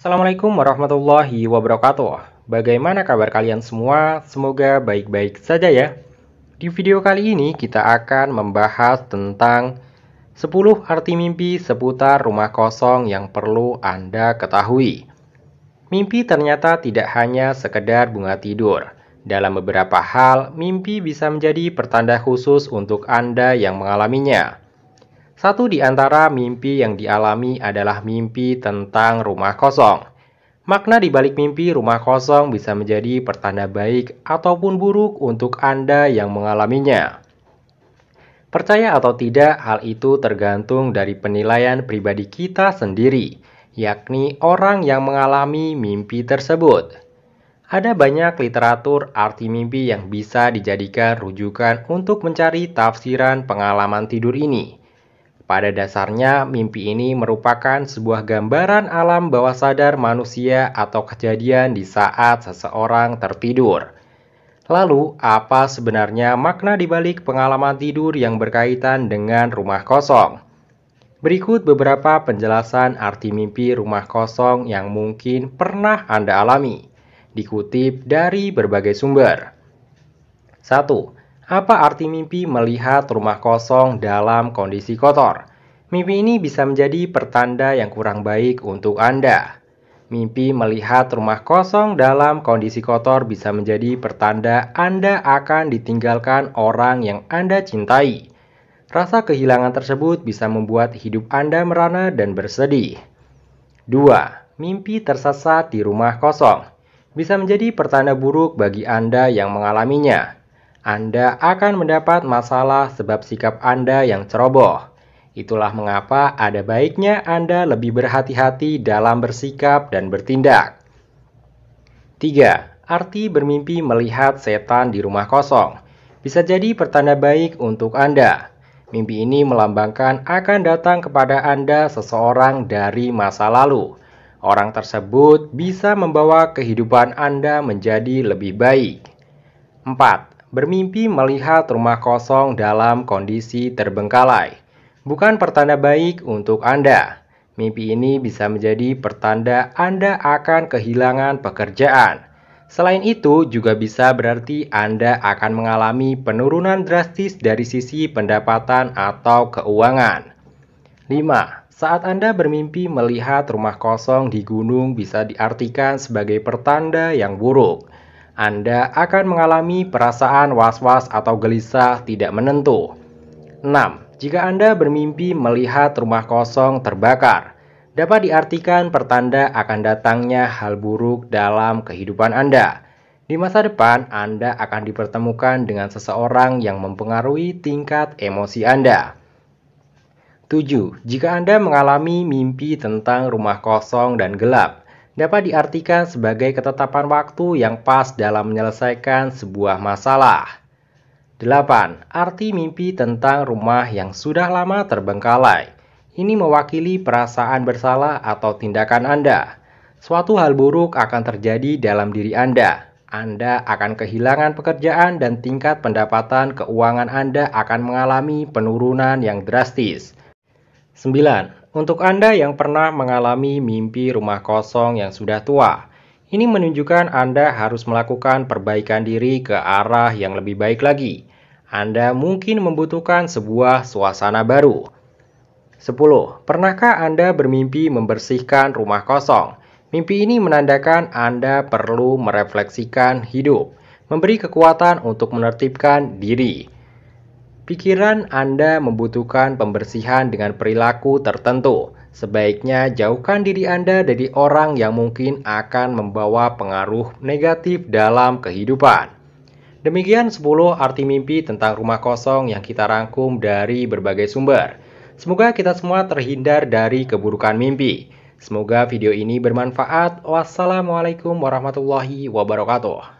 Assalamualaikum warahmatullahi wabarakatuh. Bagaimana kabar kalian semua? Semoga baik-baik saja ya. Di video kali ini kita akan membahas tentang 10 arti mimpi seputar rumah kosong yang perlu Anda ketahui. Mimpi ternyata tidak hanya sekedar bunga tidur. Dalam beberapa hal, mimpi bisa menjadi pertanda khusus untuk Anda yang mengalaminya. Satu di antara mimpi yang dialami adalah mimpi tentang rumah kosong. Makna di balik mimpi rumah kosong bisa menjadi pertanda baik ataupun buruk untuk Anda yang mengalaminya. Percaya atau tidak, hal itu tergantung dari penilaian pribadi kita sendiri, yakni orang yang mengalami mimpi tersebut. Ada banyak literatur arti mimpi yang bisa dijadikan rujukan untuk mencari tafsiran pengalaman tidur ini. Pada dasarnya, mimpi ini merupakan sebuah gambaran alam bawah sadar manusia atau kejadian di saat seseorang tertidur. Lalu, apa sebenarnya makna dibalik pengalaman tidur yang berkaitan dengan rumah kosong? Berikut beberapa penjelasan arti mimpi rumah kosong yang mungkin pernah Anda alami, dikutip dari berbagai sumber. 1. Apa arti mimpi melihat rumah kosong dalam kondisi kotor? Mimpi ini bisa menjadi pertanda yang kurang baik untuk Anda. Mimpi melihat rumah kosong dalam kondisi kotor bisa menjadi pertanda Anda akan ditinggalkan orang yang Anda cintai. Rasa kehilangan tersebut bisa membuat hidup Anda merana dan bersedih. 2. Mimpi tersesat di rumah kosong bisa menjadi pertanda buruk bagi Anda yang mengalaminya. Anda akan mendapat masalah sebab sikap Anda yang ceroboh. Itulah mengapa ada baiknya Anda lebih berhati-hati dalam bersikap dan bertindak. 3. Arti bermimpi melihat setan di rumah kosong bisa jadi pertanda baik untuk Anda. Mimpi ini melambangkan akan datang kepada Anda seseorang dari masa lalu. Orang tersebut bisa membawa kehidupan Anda menjadi lebih baik. 4 bermimpi melihat rumah kosong dalam kondisi terbengkalai. Bukan pertanda baik untuk Anda. Mimpi ini bisa menjadi pertanda Anda akan kehilangan pekerjaan. Selain itu, juga bisa berarti Anda akan mengalami penurunan drastis dari sisi pendapatan atau keuangan. 5. Saat Anda bermimpi melihat rumah kosong di gunung bisa diartikan sebagai pertanda yang buruk. Anda akan mengalami perasaan was-was atau gelisah tidak menentu. 6. Jika Anda bermimpi melihat rumah kosong terbakar, dapat diartikan pertanda akan datangnya hal buruk dalam kehidupan Anda. Di masa depan, Anda akan dipertemukan dengan seseorang yang mempengaruhi tingkat emosi Anda. 7. Jika Anda mengalami mimpi tentang rumah kosong dan gelap, dapat diartikan sebagai ketetapan waktu yang pas dalam menyelesaikan sebuah masalah. 8. Arti mimpi tentang rumah yang sudah lama terbengkalai. Ini mewakili perasaan bersalah atau tindakan Anda. Suatu hal buruk akan terjadi dalam diri Anda, anda akan kehilangan pekerjaan dan tingkat pendapatan keuangan Anda akan mengalami penurunan yang drastis. 9. Untuk Anda yang pernah mengalami mimpi rumah kosong yang sudah tua, ini menunjukkan Anda harus melakukan perbaikan diri ke arah yang lebih baik lagi. Anda mungkin membutuhkan sebuah suasana baru. 10. Pernahkah Anda bermimpi membersihkan rumah kosong? Mimpi ini menandakan Anda perlu merefleksikan hidup, memberi kekuatan untuk menertibkan diri, Pikiran Anda membutuhkan pembersihan dengan perilaku tertentu. Sebaiknya jauhkan diri Anda dari orang yang mungkin akan membawa pengaruh negatif dalam kehidupan. Demikian 10 arti mimpi tentang rumah kosong yang kita rangkum dari berbagai sumber. Semoga kita semua terhindar dari keburukan mimpi. Semoga video ini bermanfaat. Wassalamualaikum warahmatullahi wabarakatuh.